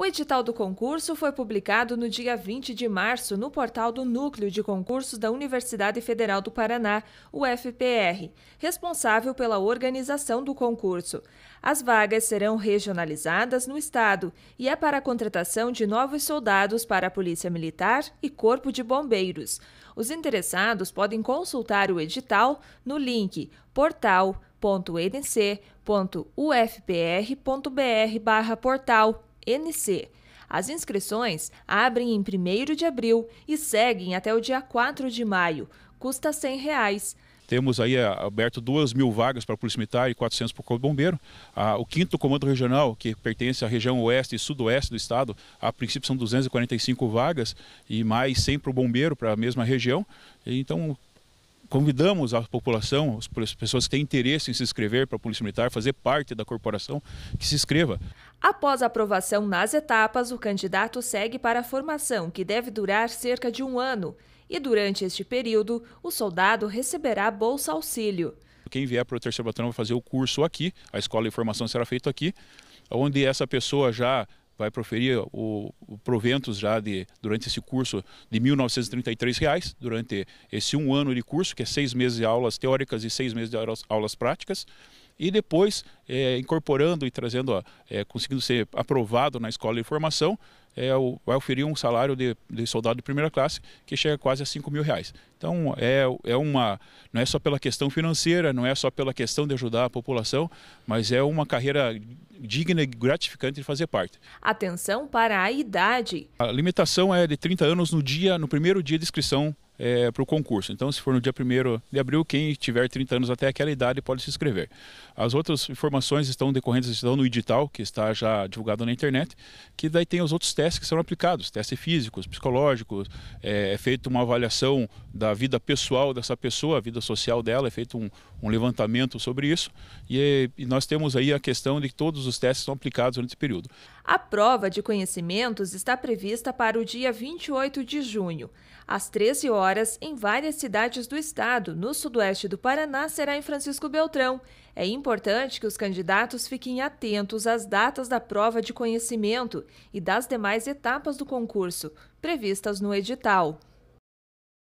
O edital do concurso foi publicado no dia 20 de março no portal do Núcleo de Concursos da Universidade Federal do Paraná, o FPR, responsável pela organização do concurso. As vagas serão regionalizadas no Estado e é para a contratação de novos soldados para a Polícia Militar e Corpo de Bombeiros. Os interessados podem consultar o edital no link portal.edc.ufpr.br/portal NC. As inscrições abrem em 1 de abril e seguem até o dia 4 de maio. Custa R$ 100. Reais. Temos aí eh, aberto 2 mil vagas para a Polícia Militar e 400 para o Corpo Bombeiro. o 5 Comando Regional, que pertence à região oeste e sudoeste do estado, a princípio são 245 vagas e mais 100 para o Bombeiro, para a mesma região. Então, convidamos a população, as pessoas que têm interesse em se inscrever para a Polícia Militar, fazer parte da corporação, que se inscreva. Após a aprovação nas etapas, o candidato segue para a formação, que deve durar cerca de um ano. E durante este período, o soldado receberá Bolsa Auxílio. Quem vier para o terceiro batalhão vai fazer o curso aqui, a escola de formação será feita aqui, onde essa pessoa já vai proferir o, o, proventos já de, durante esse curso de R$ 1.933, reais, durante esse um ano de curso, que é seis meses de aulas teóricas e seis meses de aulas, aulas práticas e depois é, incorporando e trazendo, é, conseguindo ser aprovado na escola de formação, é, o, vai oferir um salário de, de, soldado de primeira classe que chega quase a 5 mil reais. Então é, é uma, não é só pela questão financeira, não é só pela questão de ajudar a população, mas é uma carreira digna e gratificante de fazer parte. Atenção para a idade. A limitação é de 30 anos no dia, no primeiro dia de inscrição é, para o concurso. Então, se for no dia 1 de abril, quem tiver 30 anos até aquela idade pode se inscrever. As outras informações estão decorrentes, estão no edital, que está já divulgado na internet, que daí tem os outros testes que são aplicados, testes físicos, psicológicos, é, é feita uma avaliação da vida pessoal dessa pessoa, a vida social dela, é feito um, um levantamento sobre isso, e, e nós temos aí a questão de que todos os testes são aplicados durante esse período. A prova de conhecimentos está prevista para o dia 28 de junho, às 13 horas horas em várias cidades do estado. No sudoeste do Paraná será em Francisco Beltrão. É importante que os candidatos fiquem atentos às datas da prova de conhecimento e das demais etapas do concurso previstas no edital.